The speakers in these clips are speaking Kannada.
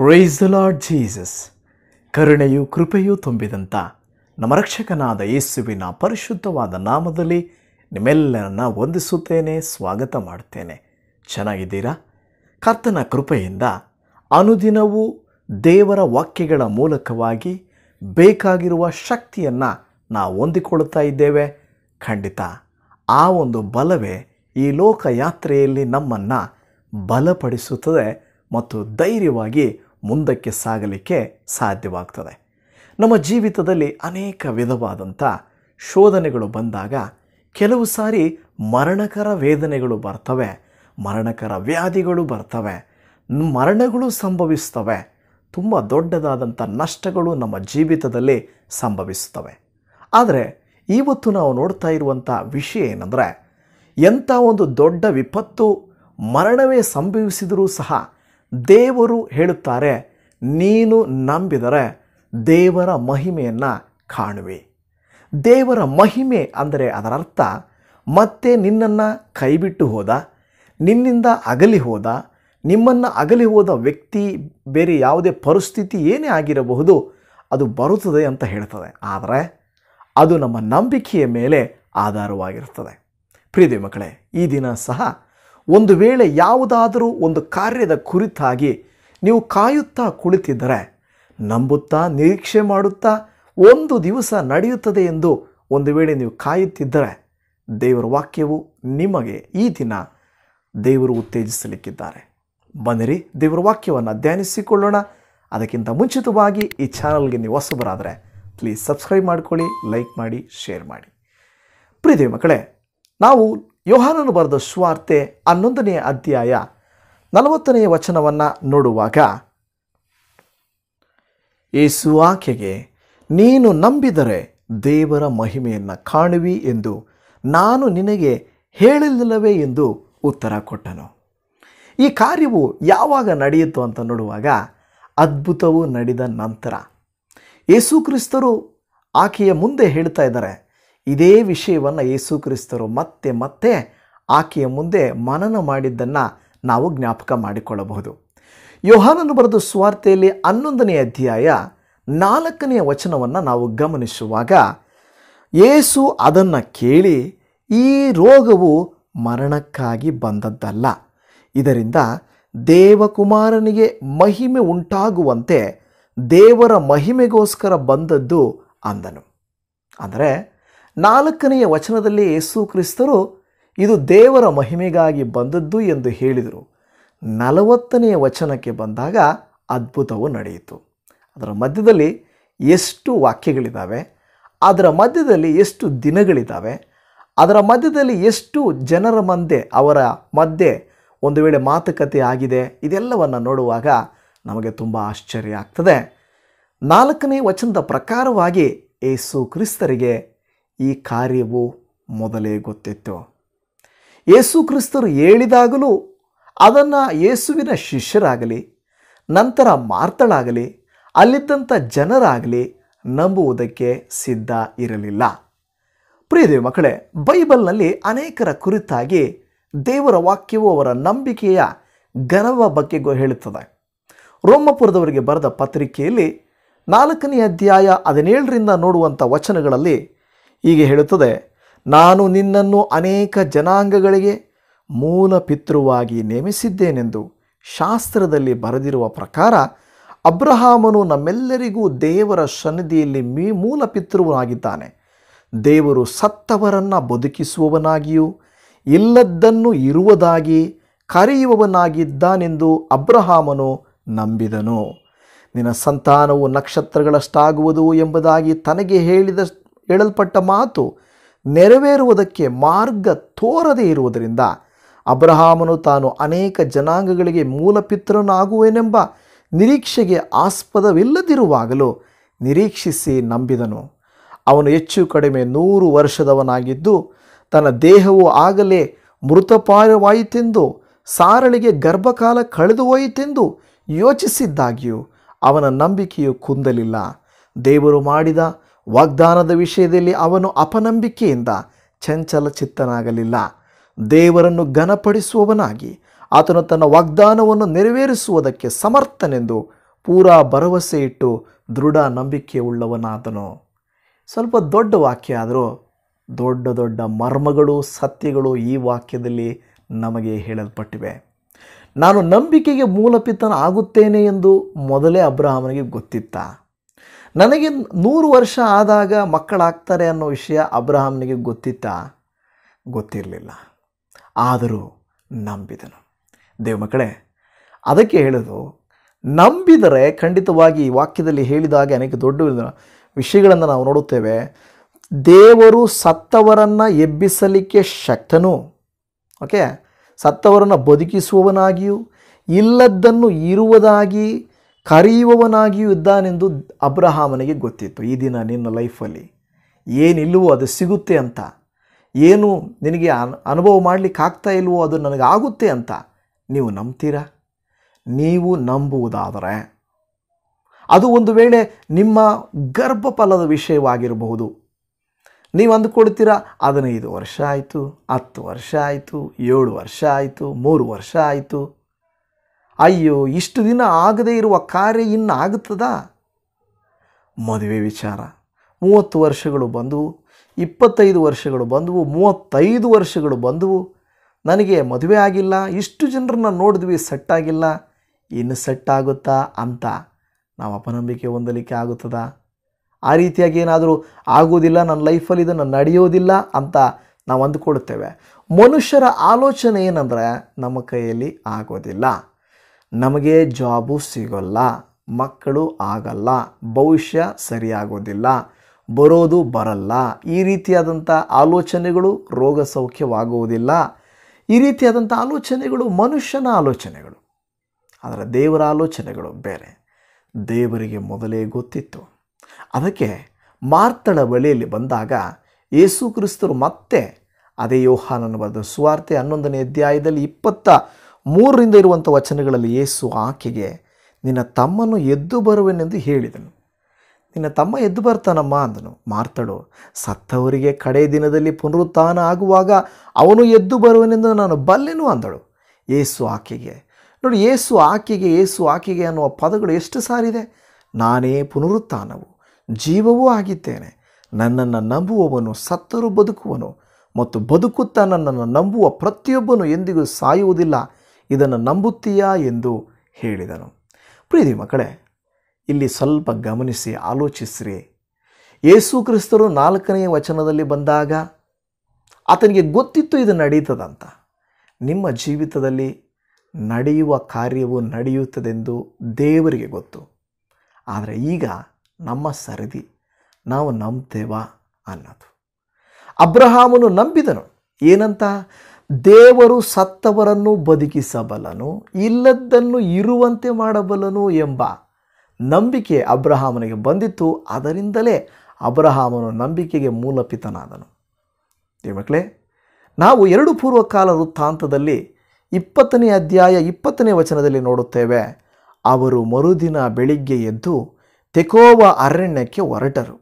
ಪ್ರೈಸ್ ದ ಲಾರ್ಡ್ ಜೀಸಸ್ ಕರುಣೆಯು ಕೃಪೆಯು ತುಂಬಿದಂಥ ನಮ್ಮ ರಕ್ಷಕನಾದ ಯೇಸುವಿನ ಪರಿಶುದ್ಧವಾದ ನಾಮದಲ್ಲಿ ನಿಮ್ಮೆಲ್ಲರನ್ನ ವಂದಿಸುತ್ತೇನೆ ಸ್ವಾಗತ ಮಾಡ್ತೇನೆ ಚೆನ್ನಾಗಿದ್ದೀರಾ ಕರ್ತನ ಕೃಪೆಯಿಂದ ಅನುದಿನವೂ ದೇವರ ವಾಕ್ಯಗಳ ಮೂಲಕವಾಗಿ ಬೇಕಾಗಿರುವ ಶಕ್ತಿಯನ್ನು ನಾವು ಹೊಂದಿಕೊಳ್ಳುತ್ತಾ ಇದ್ದೇವೆ ಖಂಡಿತ ಆ ಒಂದು ಬಲವೇ ಈ ಲೋಕಯಾತ್ರೆಯಲ್ಲಿ ನಮ್ಮನ್ನು ಬಲಪಡಿಸುತ್ತದೆ ಮತ್ತು ಧೈರ್ಯವಾಗಿ ಮುಂದಕ್ಕೆ ಸಾಗಲಿಕ್ಕೆ ಸಾಧ್ಯವಾಗ್ತದೆ ನಮ್ಮ ಜೀವಿತದಲ್ಲಿ ಅನೇಕ ವಿಧವಾದಂಥ ಶೋಧನೆಗಳು ಬಂದಾಗ ಕೆಲವು ಸಾರಿ ಮರಣಕರ ವೇದನೆಗಳು ಬರ್ತವೆ ಮರಣಕರ ವ್ಯಾಧಿಗಳು ಬರ್ತವೆ ಮರಣಗಳು ಸಂಭವಿಸ್ತವೆ ತುಂಬ ದೊಡ್ಡದಾದಂಥ ನಷ್ಟಗಳು ನಮ್ಮ ಜೀವಿತದಲ್ಲಿ ಸಂಭವಿಸ್ತವೆ ಆದರೆ ಇವತ್ತು ನಾವು ನೋಡ್ತಾ ಇರುವಂಥ ವಿಷಯ ಏನಂದರೆ ಎಂಥ ಒಂದು ದೊಡ್ಡ ವಿಪತ್ತು ಮರಣವೇ ಸಂಭವಿಸಿದರೂ ಸಹ ದೇವರು ಹೇಳುತ್ತಾರೆ ನೀನು ನಂಬಿದರೆ ದೇವರ ಮಹಿಮೆಯನ್ನು ಕಾಣುವೆ ದೇವರ ಮಹಿಮೆ ಅಂದರೆ ಅದರರ್ಥ ಮತ್ತೆ ನಿನ್ನನ್ನು ಕೈಬಿಟ್ಟು ಹೋದ ನಿನ್ನಿಂದ ಅಗಲಿ ಹೋದ ನಿಮ್ಮನ್ನು ಅಗಲಿ ಹೋದ ವ್ಯಕ್ತಿ ಬೇರೆ ಯಾವುದೇ ಪರಿಸ್ಥಿತಿ ಏನೇ ಆಗಿರಬಹುದು ಅದು ಬರುತ್ತದೆ ಅಂತ ಹೇಳ್ತದೆ ಆದರೆ ಅದು ನಮ್ಮ ನಂಬಿಕೆಯ ಮೇಲೆ ಆಧಾರವಾಗಿರ್ತದೆ ಪ್ರೀತಿ ಮಕ್ಕಳೇ ಈ ದಿನ ಸಹ ಒಂದು ವೇಳೆ ಯಾವುದಾದರೂ ಒಂದು ಕಾರ್ಯದ ಕುರಿತಾಗಿ ನೀವು ಕಾಯುತ್ತಾ ಕುಳಿತಿದ್ದರೆ ನಂಬುತ್ತಾ ನಿರೀಕ್ಷೆ ಮಾಡುತ್ತಾ ಒಂದು ದಿವಸ ನಡೆಯುತ್ತದೆ ಎಂದು ಒಂದು ವೇಳೆ ನೀವು ಕಾಯುತ್ತಿದ್ದರೆ ದೇವರ ವಾಕ್ಯವು ನಿಮಗೆ ಈ ದಿನ ದೇವರು ಉತ್ತೇಜಿಸಲಿಕ್ಕಿದ್ದಾರೆ ಬನ್ನಿರಿ ದೇವರ ವಾಕ್ಯವನ್ನು ಧ್ಯಾನಿಸಿಕೊಳ್ಳೋಣ ಅದಕ್ಕಿಂತ ಮುಂಚಿತವಾಗಿ ಈ ಚಾನಲ್ಗೆ ನೀವು ಹೊಸಬರಾದರೆ ಪ್ಲೀಸ್ ಸಬ್ಸ್ಕ್ರೈಬ್ ಮಾಡಿಕೊಳ್ಳಿ ಲೈಕ್ ಮಾಡಿ ಶೇರ್ ಮಾಡಿ ಪ್ರೀತಿ ಮಕ್ಕಳೇ ನಾವು ಯೋಹಾನನು ಬರೆದ ಸುವಾರ್ತೆ ಹನ್ನೊಂದನೆಯ ಅಧ್ಯಾಯ ನಲವತ್ತನೆಯ ವಚನವನ್ನು ನೋಡುವಾಗ ಏಸು ಆಕೆಗೆ ನೀನು ನಂಬಿದರೆ ದೇವರ ಮಹಿಮೆಯನ್ನು ಕಾಣುವಿ ಎಂದು ನಾನು ನಿನಗೆ ಹೇಳಲಿಲ್ಲವೇ ಎಂದು ಉತ್ತರ ಕೊಟ್ಟನು ಈ ಕಾರ್ಯವು ಯಾವಾಗ ನಡೆಯಿತು ಅಂತ ನೋಡುವಾಗ ಅದ್ಭುತವು ನಡೆದ ನಂತರ ಯೇಸು ಕ್ರಿಸ್ತರು ಆಕೆಯ ಮುಂದೆ ಹೇಳ್ತಾ ಇದ್ದಾರೆ ಇದೇ ವಿಷಯವನ್ನು ಯೇಸು ಕ್ರಿಸ್ತರು ಮತ್ತೆ ಮತ್ತೆ ಆಕೆಯ ಮುಂದೆ ಮನನ ಮಾಡಿದ್ದನ್ನು ನಾವು ಜ್ಞಾಪಕ ಮಾಡಿಕೊಳ್ಳಬಹುದು ಯೋಹಾನನ್ನು ಬರೆದ ಸ್ವಾರ್ಥೆಯಲ್ಲಿ ಹನ್ನೊಂದನೇ ಅಧ್ಯಾಯ ನಾಲ್ಕನೆಯ ವಚನವನ್ನು ನಾವು ಗಮನಿಸುವಾಗ ಏಸು ಅದನ್ನು ಕೇಳಿ ಈ ರೋಗವು ಮರಣಕ್ಕಾಗಿ ಬಂದದ್ದಲ್ಲ ಇದರಿಂದ ದೇವಕುಮಾರನಿಗೆ ಮಹಿಮೆ ಉಂಟಾಗುವಂತೆ ದೇವರ ಮಹಿಮೆಗೋಸ್ಕರ ಬಂದದ್ದು ಅಂದನು ಅಂದರೆ ನಾಲ್ಕನೆಯ ವಚನದಲ್ಲಿ ಯೇಸು ಕ್ರಿಸ್ತರು ಇದು ದೇವರ ಮಹಿಮೆಗಾಗಿ ಬಂದದ್ದು ಎಂದು ಹೇಳಿದರು ನಲವತ್ತನೆಯ ವಚನಕ್ಕೆ ಬಂದಾಗ ಅದ್ಭುತವು ನಡೆಯಿತು ಅದರ ಮಧ್ಯದಲ್ಲಿ ಎಷ್ಟು ವಾಕ್ಯಗಳಿದ್ದಾವೆ ಅದರ ಮಧ್ಯದಲ್ಲಿ ಎಷ್ಟು ದಿನಗಳಿದ್ದಾವೆ ಅದರ ಮಧ್ಯದಲ್ಲಿ ಎಷ್ಟು ಜನರ ಮಧ್ಯೆ ಅವರ ಮಧ್ಯೆ ಒಂದು ವೇಳೆ ಮಾತುಕತೆ ಆಗಿದೆ ಇದೆಲ್ಲವನ್ನು ನೋಡುವಾಗ ನಮಗೆ ತುಂಬ ಆಶ್ಚರ್ಯ ಆಗ್ತದೆ ನಾಲ್ಕನೇ ವಚನದ ಪ್ರಕಾರವಾಗಿ ಏಸು ಕ್ರಿಸ್ತರಿಗೆ ಈ ಕಾರ್ಯವು ಮೊದಲೇ ಗೊತ್ತಿತ್ತು ಯೇಸು ಕ್ರಿಸ್ತರು ಹೇಳಿದಾಗಲೂ ಅದನ್ನು ಯೇಸುವಿನ ಶಿಷ್ಯರಾಗಲಿ ನಂತರ ಮಾರ್ತಳಾಗಲಿ ಅಲ್ಲಿದ್ದಂಥ ಜನರಾಗಲಿ ನಂಬುವುದಕ್ಕೆ ಸಿದ್ಧ ಇರಲಿಲ್ಲ ಪ್ರಿಯದೇವಿ ಮಕ್ಕಳೇ ಬೈಬಲ್ನಲ್ಲಿ ಅನೇಕರ ಕುರಿತಾಗಿ ದೇವರ ವಾಕ್ಯವು ಅವರ ನಂಬಿಕೆಯ ಗರ್ವ ಬಗ್ಗೆಗೂ ಹೇಳುತ್ತದೆ ರೋಮಪುರದವರಿಗೆ ಬರೆದ ಪತ್ರಿಕೆಯಲ್ಲಿ ನಾಲ್ಕನೇ ಅಧ್ಯಾಯ ಹದಿನೇಳರಿಂದ ನೋಡುವಂಥ ವಚನಗಳಲ್ಲಿ ಹೀಗೆ ಹೇಳುತ್ತದೆ ನಾನು ನಿನ್ನನ್ನು ಅನೇಕ ಜನಾಂಗಗಳಿಗೆ ಮೂಲ ಪಿತೃವಾಗಿ ನೇಮಿಸಿದ್ದೇನೆಂದು ಶಾಸ್ತ್ರದಲ್ಲಿ ಬರೆದಿರುವ ಪ್ರಕಾರ ಅಬ್ರಹಾಮನು ನಮ್ಮೆಲ್ಲರಿಗೂ ದೇವರ ಸನ್ನಿಧಿಯಲ್ಲಿ ಮೀ ಮೂಲ ಪಿತೃವನಾಗಿದ್ದಾನೆ ದೇವರು ಸತ್ತವರನ್ನು ಬದುಕಿಸುವವನಾಗಿಯೂ ಇಲ್ಲದ್ದನ್ನು ಇರುವುದಾಗಿ ಕರೆಯುವವನಾಗಿದ್ದಾನೆಂದು ಅಬ್ರಹಾಮನು ನಂಬಿದನು ನಿನ್ನ ಸಂತಾನವು ನಕ್ಷತ್ರಗಳಷ್ಟಾಗುವುದು ಎಂಬುದಾಗಿ ತನಗೆ ಹೇಳಿದ ಹೇಳಲ್ಪಟ್ಟ ಮಾತು ನೆರವೇರುವುದಕ್ಕೆ ಮಾರ್ಗ ತೋರದೇ ಇರುವುದರಿಂದ ಅಬ್ರಹಾಮನು ತಾನು ಅನೇಕ ಜನಾಂಗಗಳಿಗೆ ಮೂಲಪಿತ್ರನಾಗುವೆನೆಂಬ ನಿರೀಕ್ಷೆಗೆ ಆಸ್ಪದವಿಲ್ಲದಿರುವಾಗಲೂ ನಿರೀಕ್ಷಿಸಿ ನಂಬಿದನು ಅವನು ಹೆಚ್ಚು ಕಡಿಮೆ ನೂರು ವರ್ಷದವನಾಗಿದ್ದು ತನ್ನ ದೇಹವು ಆಗಲೇ ಮೃತಪಾಯವಾಯಿತೆಂದು ಸಾರಳಿಗೆ ಗರ್ಭಕಾಲ ಕಳೆದು ಹೋಯಿತೆಂದು ಯೋಚಿಸಿದ್ದಾಗ್ಯೂ ಅವನ ನಂಬಿಕೆಯು ಕುಂದಲಿಲ್ಲ ದೇವರು ಮಾಡಿದ ವಾಗ್ದಾನದ ವಿಷಯದಲ್ಲಿ ಅವನು ಅಪನಂಬಿಕೆಯಿಂದ ಚಂಚಲ ಚಿತ್ತನಾಗಲಿಲ್ಲ ದೇವರನ್ನು ಘನಪಡಿಸುವವನಾಗಿ ಆತನು ತನ್ನ ವಾಗ್ದಾನವನ್ನು ನೆರವೇರಿಸುವುದಕ್ಕೆ ಸಮರ್ಥನೆಂದು ಪೂರಾ ಭರವಸೆ ಇಟ್ಟು ದೃಢ ನಂಬಿಕೆ ಉಳ್ಳವನಾದನು ಸ್ವಲ್ಪ ದೊಡ್ಡ ವಾಕ್ಯ ಆದರೂ ದೊಡ್ಡ ದೊಡ್ಡ ಮರ್ಮಗಳು ಸತ್ಯಗಳು ಈ ವಾಕ್ಯದಲ್ಲಿ ನಮಗೆ ಹೇಳಲ್ಪಟ್ಟಿವೆ ನಾನು ನಂಬಿಕೆಗೆ ಮೂಲಪಿತನ ಆಗುತ್ತೇನೆ ಎಂದು ಮೊದಲೇ ಅಬ್ರಹಾಮನಿಗೆ ಗೊತ್ತಿತ್ತ ನನಗೆ ನೂರು ವರ್ಷ ಆದಾಗ ಮಕ್ಕಳಾಗ್ತಾರೆ ಅನ್ನೋ ವಿಷಯ ಅಬ್ರಹಾಮ್ನಿಗೆ ಗೊತ್ತಿತ್ತಾ ಗೊತ್ತಿರಲಿಲ್ಲ ಆದರೂ ನಂಬಿದನು ದೇವ ಮಕ್ಕಳೇ ಅದಕ್ಕೆ ಹೇಳೋದು ನಂಬಿದರೆ ಖಂಡಿತವಾಗಿ ಈ ವಾಕ್ಯದಲ್ಲಿ ಹೇಳಿದಾಗೆ ಅನೇಕ ದೊಡ್ಡ ವಿಷಯಗಳನ್ನು ನಾವು ನೋಡುತ್ತೇವೆ ದೇವರು ಸತ್ತವರನ್ನು ಎಬ್ಬಿಸಲಿಕ್ಕೆ ಶಕ್ತನು ಓಕೆ ಸತ್ತವರನ್ನು ಬದುಕಿಸುವವನಾಗಿಯೂ ಇಲ್ಲದ್ದನ್ನು ಇರುವುದಾಗಿ ಕರೆಯುವವನಾಗಿಯೂ ಇದ್ದಾನೆಂದು ಅಬ್ರಹಾಮನಿಗೆ ಗೊತ್ತಿತ್ತು ಈ ದಿನ ನಿನ್ನ ಲೈಫಲ್ಲಿ ಏನಿಲ್ಲವೋ ಅದು ಸಿಗುತ್ತೆ ಅಂತ ಏನು ನಿನಗೆ ಅನುಭವ ಮಾಡಲಿಕ್ಕೆ ಆಗ್ತಾ ಇಲ್ವೋ ಅದು ನನಗೆ ಆಗುತ್ತೆ ಅಂತ ನೀವು ನಂಬ್ತೀರಾ ನೀವು ನಂಬುವುದಾದರೆ ಅದು ಒಂದು ವೇಳೆ ನಿಮ್ಮ ಗರ್ಭಫಲದ ವಿಷಯವಾಗಿರಬಹುದು ನೀವು ಅಂದುಕೊಳ್ತೀರಾ ಹದಿನೈದು ವರ್ಷ ಆಯಿತು ಹತ್ತು ವರ್ಷ ಆಯಿತು ಏಳು ವರ್ಷ ಆಯಿತು ಮೂರು ವರ್ಷ ಆಯಿತು ಅಯ್ಯೋ ಇಷ್ಟು ದಿನ ಆಗದೇ ಇರುವ ಕಾರ್ಯ ಇನ್ನು ಆಗುತ್ತದ ಮದುವೆ ವಿಚಾರ ಮೂವತ್ತು ವರ್ಷಗಳು ಬಂದವು ಇಪ್ಪತ್ತೈದು ವರ್ಷಗಳು ಬಂದವು ಮೂವತ್ತೈದು ವರ್ಷಗಳು ಬಂದವು ನನಗೆ ಮದುವೆ ಆಗಿಲ್ಲ ಇಷ್ಟು ಜನರನ್ನ ನೋಡಿದ್ವಿ ಸೆಟ್ ಆಗಿಲ್ಲ ಇನ್ನು ಸೆಟ್ ಆಗುತ್ತಾ ಅಂತ ನಾವು ಅಪನಂಬಿಕೆ ಹೊಂದಲಿಕ್ಕೆ ಆಗುತ್ತದ ಆ ರೀತಿಯಾಗಿ ಏನಾದರೂ ಆಗೋದಿಲ್ಲ ನನ್ನ ಲೈಫಲ್ಲಿ ಇದನ್ನು ನಡೆಯೋದಿಲ್ಲ ಅಂತ ನಾವು ಅಂದುಕೊಳ್ತೇವೆ ಮನುಷ್ಯರ ಆಲೋಚನೆ ಏನಂದರೆ ನಮ್ಮ ಕೈಯಲ್ಲಿ ಆಗೋದಿಲ್ಲ ನಮಗೆ ಜಾಬು ಸಿಗೋಲ್ಲ ಮಕ್ಕಳು ಆಗಲ್ಲ ಭವಿಷ್ಯ ಸರಿಯಾಗೋದಿಲ್ಲ ಬರೋದು ಬರಲ್ಲ ಈ ರೀತಿಯಾದಂಥ ಆಲೋಚನೆಗಳು ರೋಗ ಸೌಖ್ಯವಾಗುವುದಿಲ್ಲ ಈ ರೀತಿಯಾದಂಥ ಆಲೋಚನೆಗಳು ಮನುಷ್ಯನ ಆಲೋಚನೆಗಳು ಆದರೆ ದೇವರ ಆಲೋಚನೆಗಳು ಬೇರೆ ದೇವರಿಗೆ ಮೊದಲೇ ಗೊತ್ತಿತ್ತು ಅದಕ್ಕೆ ಮಾರ್ತಳ ಬಳಿಯಲ್ಲಿ ಬಂದಾಗ ಯೇಸು ಕ್ರಿಸ್ತರು ಮತ್ತೆ ಅದೇ ಯೋಹಾನನ್ನು ಬರೆದ ಸುವಾರ್ತೆ ಹನ್ನೊಂದನೇ ಅಧ್ಯಾಯದಲ್ಲಿ ಇಪ್ಪತ್ತ ಮೂರರಿಂದ ಇರುವಂಥ ವಚನಗಳಲ್ಲಿ ಯೇಸು ಆಕೆಗೆ ನಿನ್ನ ತಮ್ಮನು ಎದ್ದು ಬರುವೆನೆಂದು ಹೇಳಿದನು ನಿನ್ನ ತಮ್ಮ ಎದ್ದು ಬರ್ತಾನಮ್ಮ ಅಂದನು ಮಾರ್ತಳು ಸತ್ತವರಿಗೆ ಕಡೆ ದಿನದಲ್ಲಿ ಪುನರುತ್ಥಾನ ಆಗುವಾಗ ಅವನು ಎದ್ದು ಬರುವನೆಂದು ನಾನು ಬಲ್ಲೆನು ಅಂದಳು ಏಸು ಆಕೆಗೆ ನೋಡಿ ಏಸು ಆಕೆಗೆ ಏಸು ಆಕೆಗೆ ಅನ್ನುವ ಪದಗಳು ಎಷ್ಟು ಸಾರಿದೆ ನಾನೇ ಪುನರುತ್ಥಾನವು ಜೀವವೂ ಆಗಿದ್ದೇನೆ ನನ್ನನ್ನು ನಂಬುವವನು ಸತ್ತರೂ ಬದುಕುವನು ಮತ್ತು ಬದುಕುತ್ತಾ ನನ್ನನ್ನು ನಂಬುವ ಪ್ರತಿಯೊಬ್ಬನು ಎಂದಿಗೂ ಸಾಯುವುದಿಲ್ಲ ಇದನ್ನು ನಂಬುತ್ತೀಯಾ ಎಂದು ಹೇಳಿದನು ಪ್ರೀತಿ ಮಕ್ಕಳೇ ಇಲ್ಲಿ ಸ್ವಲ್ಪ ಗಮನಿಸಿ ಆಲೋಚಿಸ್ರಿ ಯೇಸು ಕ್ರಿಸ್ತರು ನಾಲ್ಕನೆಯ ವಚನದಲ್ಲಿ ಬಂದಾಗ ಆತನಿಗೆ ಗೊತ್ತಿತ್ತು ಇದು ನಡೀತದಂತ ನಿಮ್ಮ ಜೀವಿತದಲ್ಲಿ ನಡೆಯುವ ಕಾರ್ಯವು ನಡೆಯುತ್ತದೆಂದು ದೇವರಿಗೆ ಗೊತ್ತು ಆದರೆ ಈಗ ನಮ್ಮ ಸರದಿ ನಾವು ನಂಬ್ತೇವಾ ಅನ್ನೋದು ಅಬ್ರಹಾಮನು ನಂಬಿದನು ಏನಂತ ದೇವರು ಸತ್ತವರನ್ನು ಬದುಕಿಸಬಲ್ಲನು ಇಲ್ಲದ್ದನ್ನು ಇರುವಂತೆ ಮಾಡಬಲ್ಲನು ಎಂಬ ನಂಬಿಕೆ ಅಬ್ರಹಾಮನಿಗೆ ಬಂದಿತ್ತು ಅದರಿಂದಲೇ ಅಬ್ರಹಾಮನು ನಂಬಿಕೆಗೆ ಮೂಲಪಿತನಾದನು ಮಕ್ಕಳೇ ನಾವು ಎರಡು ಪೂರ್ವಕಾಲ ವೃತ್ತಾಂತದಲ್ಲಿ ಇಪ್ಪತ್ತನೇ ಅಧ್ಯಾಯ ಇಪ್ಪತ್ತನೇ ವಚನದಲ್ಲಿ ನೋಡುತ್ತೇವೆ ಅವರು ಮರುದಿನ ಬೆಳಿಗ್ಗೆ ಎದ್ದು ತೆಕೋವ ಅರಣ್ಯಕ್ಕೆ ಹೊರಟರು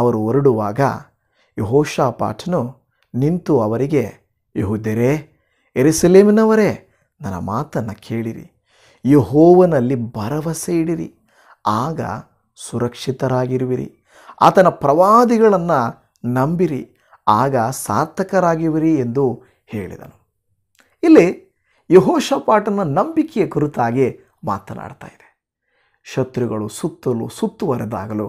ಅವರು ಹೊರಡುವಾಗ ಪಾಠನು ನಿಂತು ಅವರಿಗೆ ಯಹೂದ್ಯರೇ ಎರಿಸಲೇಮಿನವರೇ ನನ್ನ ಮಾತನ್ನು ಕೇಳಿರಿ ಯಹೋವನಲ್ಲಿ ಭರವಸೆ ಇಡಿರಿ ಆಗ ಸುರಕ್ಷಿತರಾಗಿರುವಿರಿ ಆತನ ಪ್ರವಾದಿಗಳನ್ನು ನಂಬಿರಿ ಆಗ ಸಾರ್ಥಕರಾಗಿರುವಿರಿ ಎಂದು ಹೇಳಿದನು ಇಲ್ಲಿ ಯಹೋಶಪಾಟನ ನಂಬಿಕೆಯ ಕುರಿತಾಗಿ ಮಾತನಾಡ್ತಾ ಇದೆ ಶತ್ರುಗಳು ಸುತ್ತಲೂ ಸುತ್ತುವರೆದಾಗಲೂ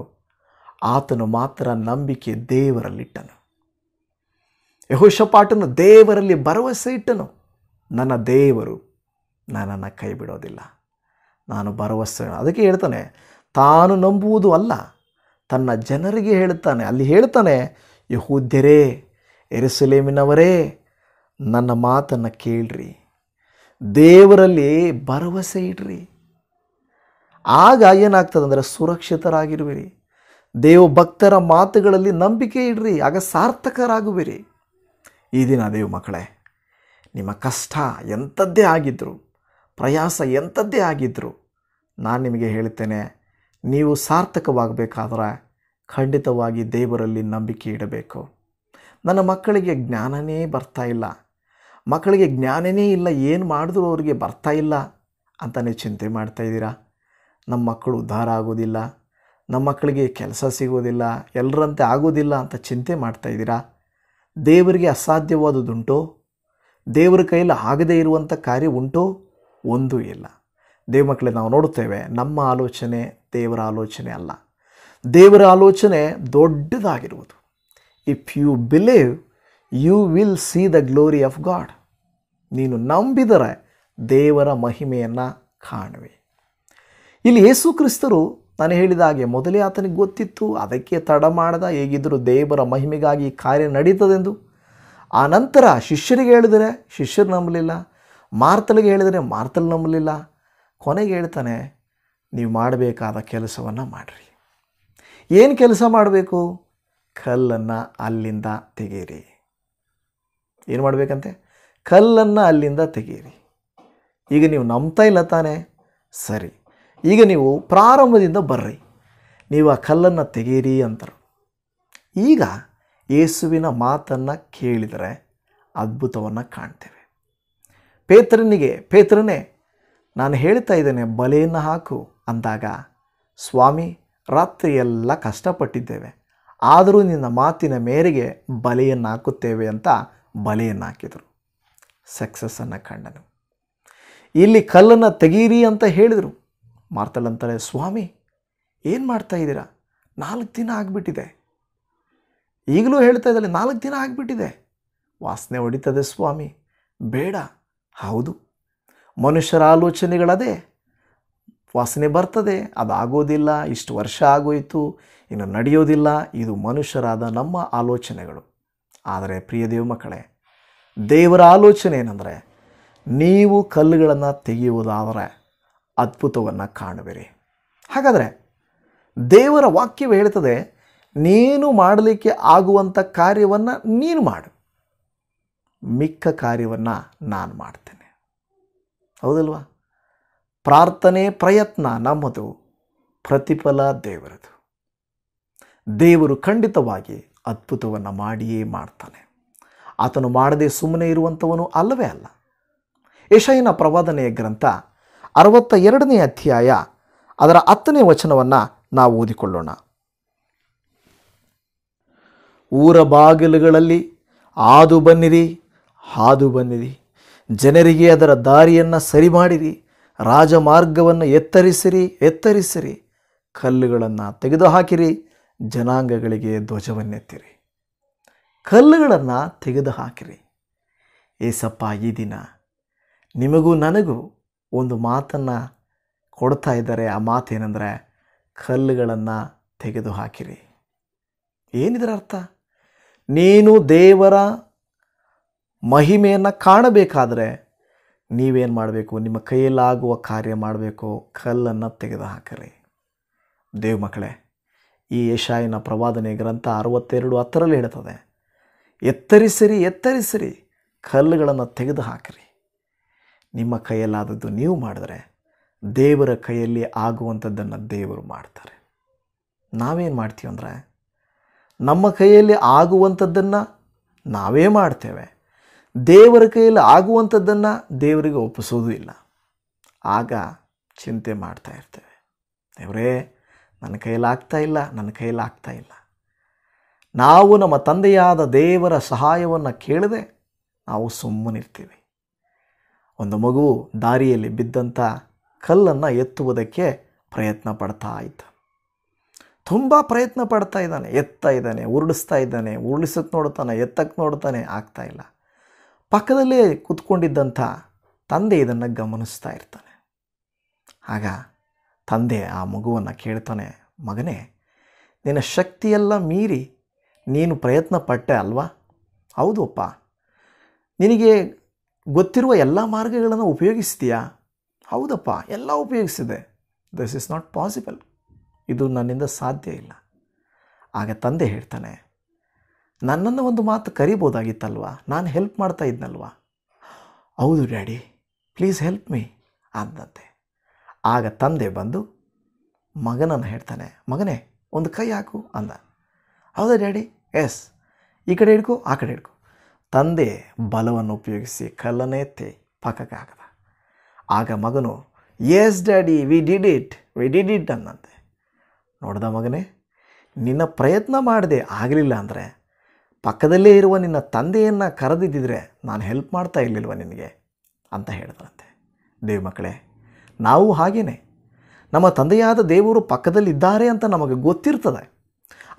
ಆತನು ಮಾತ್ರ ನಂಬಿಕೆ ದೇವರಲ್ಲಿಟ್ಟನು ಯಹುಶಪಾಟನು ದೇವರಲ್ಲಿ ಭರವಸೆ ಇಟ್ಟನು ನನ್ನ ದೇವರು ನನ್ನನ್ನು ಕೈ ಬಿಡೋದಿಲ್ಲ ನಾನು ಭರವಸೆ ಅದಕ್ಕೆ ಹೇಳ್ತಾನೆ ತಾನು ನಂಬುವುದು ಅಲ್ಲ ತನ್ನ ಜನರಿಗೆ ಹೇಳ್ತಾನೆ ಅಲ್ಲಿ ಹೇಳ್ತಾನೆ ಯಹೂದ್ಯರೇ ಎರುಸಲೇಮಿನವರೇ ನನ್ನ ಮಾತನ್ನು ಕೇಳ್ರಿ ದೇವರಲ್ಲಿ ಭರವಸೆ ಇಡ್ರಿ ಆಗ ಏನಾಗ್ತದೆ ಅಂದರೆ ಸುರಕ್ಷಿತರಾಗಿರುವಿರಿ ದೇವ ಭಕ್ತರ ಮಾತುಗಳಲ್ಲಿ ನಂಬಿಕೆ ಇಡ್ರಿ ಆಗ ಸಾರ್ಥಕರಾಗುವಿರಿ ಈ ದಿನ ದೇವ್ ಮಕ್ಕಳೇ ನಿಮ್ಮ ಕಷ್ಟ ಎಂಥದ್ದೇ ಆಗಿದ್ದರು ಪ್ರಯಾಸ ಎಂಥದ್ದೇ ಆಗಿದ್ದರು ನಾನು ನಿಮಗೆ ಹೇಳ್ತೇನೆ ನೀವು ಸಾರ್ಥಕವಾಗಬೇಕಾದ್ರೆ ಖಂಡಿತವಾಗಿ ದೇವರಲ್ಲಿ ನಂಬಿಕೆ ಇಡಬೇಕು ನನ್ನ ಮಕ್ಕಳಿಗೆ ಜ್ಞಾನನೇ ಬರ್ತಾ ಇಲ್ಲ ಮಕ್ಕಳಿಗೆ ಜ್ಞಾನನೇ ಇಲ್ಲ ಏನು ಮಾಡಿದ್ರು ಅವರಿಗೆ ಬರ್ತಾ ಇಲ್ಲ ಅಂತಲೇ ಚಿಂತೆ ಮಾಡ್ತಾಯಿದ್ದೀರಾ ನಮ್ಮ ಮಕ್ಕಳು ಉದ್ಧಾರ ಆಗೋದಿಲ್ಲ ನಮ್ಮ ಮಕ್ಕಳಿಗೆ ಕೆಲಸ ಸಿಗೋದಿಲ್ಲ ಎಲ್ಲರಂತೆ ಆಗೋದಿಲ್ಲ ಅಂತ ಚಿಂತೆ ಮಾಡ್ತಾಯಿದ್ದೀರಾ ದೇವರಿಗೆ ಅಸಾಧ್ಯವಾದುದುಂಟೋ ದೇವರ ಕೈಯಲ್ಲಿ ಆಗದೇ ಇರುವಂಥ ಕಾರ್ಯ ಉಂಟೋ ಒಂದೂ ಇಲ್ಲ ದೇವಮಕ್ಕಳೇ ನಾವು ನೋಡುತ್ತೇವೆ ನಮ್ಮ ಆಲೋಚನೆ ದೇವರ ಆಲೋಚನೆ ಅಲ್ಲ ದೇವರ ಆಲೋಚನೆ ದೊಡ್ಡದಾಗಿರುವುದು if you believe you will see the glory of God ನೀನು ನಂಬಿದರೆ ದೇವರ ಮಹಿಮೆಯನ್ನು ಕಾಣುವೆ ಇಲ್ಲಿ ಯೇಸು ಕ್ರಿಸ್ತರು ನಾನು ಹೇಳಿದ ಹಾಗೆ ಮೊದಲೇ ಆತನಿಗೆ ಗೊತ್ತಿತ್ತು ಅದಕ್ಕೆ ತಡ ಮಾಡದ ಹೇಗಿದ್ದರೂ ದೇವರ ಮಹಿಮೆಗಾಗಿ ಕಾರ್ಯ ನಡೀತದೆಂದು ಆ ನಂತರ ಶಿಷ್ಯರಿಗೆ ಹೇಳಿದರೆ ಶಿಷ್ಯರು ನಂಬಲಿಲ್ಲ ಮಾರ್ತಲಿಗೆ ಹೇಳಿದರೆ ಮಾರ್ತಲ್ ನಂಬಲಿಲ್ಲ ಕೊನೆಗೆ ಹೇಳ್ತಾನೆ ನೀವು ಮಾಡಬೇಕಾದ ಕೆಲಸವನ್ನು ಮಾಡಿರಿ ಏನು ಕೆಲಸ ಮಾಡಬೇಕು ಕಲ್ಲನ್ನು ಅಲ್ಲಿಂದ ತೆಗೀರಿ ಏನು ಮಾಡಬೇಕಂತೆ ಕಲ್ಲನ್ನು ಅಲ್ಲಿಂದ ತೆಗೀರಿ ಈಗ ನೀವು ನಂಬ್ತಾ ಇಲ್ಲ ತಾನೇ ಸರಿ ಈಗ ನೀವು ಪ್ರಾರಂಭದಿಂದ ಬರ್ರಿ ನೀವು ಆ ಕಲ್ಲನ್ನು ತೆಗೀರಿ ಅಂತರು ಈಗ ಯೇಸುವಿನ ಮಾತನ್ನು ಕೇಳಿದರೆ ಅದ್ಭುತವನ್ನು ಕಾಣ್ತೇವೆ ಪೇತ್ರನಿಗೆ ಪೇತ್ರನೇ ನಾನು ಹೇಳ್ತಾ ಇದ್ದೇನೆ ಬಲೆಯನ್ನು ಹಾಕು ಅಂದಾಗ ಸ್ವಾಮಿ ರಾತ್ರಿಯೆಲ್ಲ ಕಷ್ಟಪಟ್ಟಿದ್ದೇವೆ ಆದರೂ ನಿನ್ನ ಮಾತಿನ ಮೇರೆಗೆ ಬಲೆಯನ್ನು ಹಾಕುತ್ತೇವೆ ಅಂತ ಬಲೆಯನ್ನು ಹಾಕಿದರು ಸಕ್ಸಸ್ಸನ್ನು ಕಂಡನು ಇಲ್ಲಿ ಕಲ್ಲನ್ನು ತೆಗೀರಿ ಅಂತ ಹೇಳಿದರು ಮಾರ್ತಲ್ ಸ್ವಾಮಿ ಏನು ಮಾಡ್ತಾ ಇದ್ದೀರಾ ನಾಲ್ಕು ದಿನ ಆಗಿಬಿಟ್ಟಿದೆ ಈಗಲೂ ಹೇಳ್ತಾ ಇದ್ದಾರೆ ನಾಲ್ಕು ದಿನ ಆಗಿಬಿಟ್ಟಿದೆ ವಾಸನೆ ಹೊಡಿತದೆ ಸ್ವಾಮಿ ಬೇಡ ಹೌದು ಮನುಷ್ಯರ ಆಲೋಚನೆಗಳದೇ ವಾಸನೆ ಬರ್ತದೆ ಅದಾಗೋದಿಲ್ಲ ಇಷ್ಟು ವರ್ಷ ಆಗೋಯಿತು ಇನ್ನು ನಡೆಯೋದಿಲ್ಲ ಇದು ಮನುಷ್ಯರಾದ ನಮ್ಮ ಆಲೋಚನೆಗಳು ಆದರೆ ಪ್ರಿಯ ದೇವ ಮಕ್ಕಳೇ ದೇವರ ಆಲೋಚನೆ ಏನಂದರೆ ನೀವು ಕಲ್ಲುಗಳನ್ನು ತೆಗೆಯುವುದಾದರೆ ಅದ್ಭುತವನ್ನು ಕಾಣುವಿರಿ ಹಾಗಾದರೆ ದೇವರ ವಾಕ್ಯವು ಹೇಳ್ತದೆ ನೀನು ಮಾಡಲಿಕ್ಕೆ ಆಗುವಂಥ ಕಾರ್ಯವನ್ನು ನೀನು ಮಾಡು ಮಿಕ್ಕ ಕಾರ್ಯವನ್ನು ನಾನು ಮಾಡ್ತೇನೆ ಹೌದಲ್ವಾ ಪ್ರಾರ್ಥನೆ ಪ್ರಯತ್ನ ನಮ್ಮದು ಪ್ರತಿಫಲ ದೇವರದು ದೇವರು ಖಂಡಿತವಾಗಿ ಅದ್ಭುತವನ್ನು ಮಾಡಿಯೇ ಮಾಡ್ತಾನೆ ಆತನು ಮಾಡದೆ ಸುಮ್ಮನೆ ಇರುವಂಥವನು ಅಲ್ಲವೇ ಅಲ್ಲ ಯಶಯನ ಪ್ರವಾದನೆಯ ಗ್ರಂಥ ಅರವತ್ತ ಎರಡನೇ ಅಧ್ಯಾಯ ಅದರ ಹತ್ತನೇ ವಚನವನ್ನು ನಾವು ಓದಿಕೊಳ್ಳೋಣ ಊರ ಬಾಗಿಲುಗಳಲ್ಲಿ ಹಾದು ಬನ್ನಿರಿ ಹಾದು ಬನ್ನಿರಿ ಜನರಿಗೆ ಅದರ ದಾರಿಯನ್ನು ಸರಿ ಮಾಡಿರಿ ರಾಜಮಾರ್ಗವನ್ನು ಎತ್ತರಿಸಿರಿ ಎತ್ತರಿಸಿರಿ ಕಲ್ಲುಗಳನ್ನು ತೆಗೆದುಹಾಕಿರಿ ಜನಾಂಗಗಳಿಗೆ ಧ್ವಜವನ್ನೆತ್ತಿರಿ ಕಲ್ಲುಗಳನ್ನು ತೆಗೆದುಹಾಕಿರಿ ಏಸಪ್ಪ ಈ ದಿನ ನಿಮಗೂ ನನಗೂ ಒಂದು ಮಾತನ್ನು ಕೊಡ್ತಾ ಇದ್ದಾರೆ ಆ ಮಾತೇನೆಂದರೆ ಕಲ್ಲುಗಳನ್ನು ತೆಗೆದು ಹಾಕಿರಿ ಏನಿದರ ಅರ್ಥ ನೀನು ದೇವರ ಮಹಿಮೆಯನ್ನು ಕಾಣಬೇಕಾದರೆ ನೀವೇನು ಮಾಡಬೇಕು ನಿಮ್ಮ ಕೈಯಲ್ಲಾಗುವ ಕಾರ್ಯ ಮಾಡಬೇಕು ಕಲ್ಲನ್ನು ತೆಗೆದು ಹಾಕಿರಿ ದೇವ್ ಮಕ್ಕಳೇ ಈ ಯಶಾಯಿನ ಪ್ರವಾದನೆ ಗ್ರಂಥ ಅರವತ್ತೆರಡು ಹತ್ತರಲ್ಲಿ ಹೇಳ್ತದೆ ಎತ್ತರಿಸಿರಿ ಎತ್ತರಿಸಿರಿ ಕಲ್ಲುಗಳನ್ನು ತೆಗೆದು ಹಾಕಿರಿ ನಿಮ್ಮ ಕೈಯಲ್ಲಾದದ್ದು ನೀವು ಮಾಡಿದ್ರೆ ದೇವರ ಕೈಯಲ್ಲಿ ಆಗುವಂಥದ್ದನ್ನು ದೇವರು ಮಾಡ್ತಾರೆ ನಾವೇನು ಮಾಡ್ತೀವಿ ಅಂದರೆ ನಮ್ಮ ಕೈಯಲ್ಲಿ ಆಗುವಂಥದ್ದನ್ನು ನಾವೇ ಮಾಡ್ತೇವೆ ದೇವರ ಕೈಯಲ್ಲಿ ಆಗುವಂಥದ್ದನ್ನು ದೇವರಿಗೆ ಒಪ್ಪಿಸೋದು ಇಲ್ಲ ಆಗ ಚಿಂತೆ ಮಾಡ್ತಾ ಇರ್ತೇವೆ ದೇವರೇ ನನ್ನ ಕೈಯಲ್ಲಿ ಆಗ್ತಾ ಇಲ್ಲ ನನ್ನ ಕೈಯಲ್ಲಿ ಆಗ್ತಾ ಇಲ್ಲ ನಾವು ನಮ್ಮ ತಂದೆಯಾದ ದೇವರ ಸಹಾಯವನ್ನು ಕೇಳದೆ ನಾವು ಸುಮ್ಮನಿರ್ತೀವಿ ಒಂದು ಮಗು ದಾರಿಯಲ್ಲಿ ಬಿದ್ದಂಥ ಕಲ್ಲನ್ನು ಎತ್ತುವುದಕ್ಕೆ ಪ್ರಯತ್ನ ಪಡ್ತಾ ಇತ್ತು ತುಂಬ ಪ್ರಯತ್ನ ಪಡ್ತಾ ಇದ್ದಾನೆ ಎತ್ತಾ ಇದ್ದಾನೆ ಉರುಳಿಸ್ತಾ ಇದ್ದಾನೆ ಉರುಳಿಸೋಕ್ಕೆ ನೋಡ್ತಾನೆ ಎತ್ತಕ್ಕೆ ನೋಡ್ತಾನೆ ಆಗ್ತಾ ಇಲ್ಲ ಪಕ್ಕದಲ್ಲೇ ಕೂತ್ಕೊಂಡಿದ್ದಂಥ ತಂದೆ ಇದನ್ನು ಗಮನಿಸ್ತಾ ಇರ್ತಾನೆ ಆಗ ತಂದೆ ಆ ಮಗುವನ್ನು ಕೇಳ್ತಾನೆ ಮಗನೇ ನಿನ್ನ ಶಕ್ತಿಯೆಲ್ಲ ಮೀರಿ ನೀನು ಪ್ರಯತ್ನ ಪಟ್ಟೆ ಅಲ್ವಾ ಹೌದಪ್ಪ ನಿನಗೆ ಗೊತ್ತಿರುವ ಎಲ್ಲ ಮಾರ್ಗಗಳನ್ನು ಉಪಯೋಗಿಸ್ತೀಯಾ ಹೌದಪ್ಪ ಎಲ್ಲ ಉಪಯೋಗಿಸಿದೆ ದಿಸ್ ಇಸ್ ನಾಟ್ ಪಾಸಿಬಲ್ ಇದು ನನ್ನಿಂದ ಸಾಧ್ಯ ಇಲ್ಲ ಆಗ ತಂದೆ ಹೇಳ್ತಾನೆ ನನ್ನನ್ನು ಒಂದು ಮಾತು ಕರಿಬೋದಾಗಿತ್ತಲ್ವ ನಾನು ಹೆಲ್ಪ್ ಮಾಡ್ತಾ ಇದ್ನಲ್ವ ಹೌದು ಡ್ಯಾಡಿ ಪ್ಲೀಸ್ ಹೆಲ್ಪ್ ಮೀ ಅಂದಂತೆ ಆಗ ತಂದೆ ಬಂದು ಮಗನನ್ನು ಹೇಳ್ತಾನೆ ಮಗನೇ ಒಂದು ಕೈ ಹಾಕು ಅಂದ ಹೌದಾ ಡ್ಯಾಡಿ ಎಸ್ ಈ ಕಡೆ ಹಿಡ್ಕೊ ಆ ಕಡೆ ಹಿಡ್ಕೊ ತಂದೆ ಬಲವನ್ನು ಉಪಯೋಗಿಸಿ ಎತ್ತಿ ಪಕ್ಕಕ್ಕೆ ಆಗ ಮಗನು yes daddy we did it we did it ಅನ್ನಂತೆ ನೋಡ್ದ ಮಗನೇ ನಿನ್ನ ಪ್ರಯತ್ನ ಮಾಡಿದೆ ಆಗಲಿಲ್ಲ ಅಂದರೆ ಪಕ್ಕದಲ್ಲೇ ಇರುವ ನಿನ್ನ ತಂದೆಯನ್ನು ಕರೆದಿದ್ದಿದ್ರೆ ನಾನು ಹೆಲ್ಪ್ ಮಾಡ್ತಾ ಇರಲಿಲ್ವ ನಿನಗೆ ಅಂತ ಹೇಳಿದ್ರಂತೆ ದೇವ್ ಮಕ್ಕಳೇ ನಾವು ಹಾಗೇನೆ ನಮ್ಮ ತಂದೆಯಾದ ದೇವರು ಪಕ್ಕದಲ್ಲಿದ್ದಾರೆ ಅಂತ ನಮಗೆ ಗೊತ್ತಿರ್ತದೆ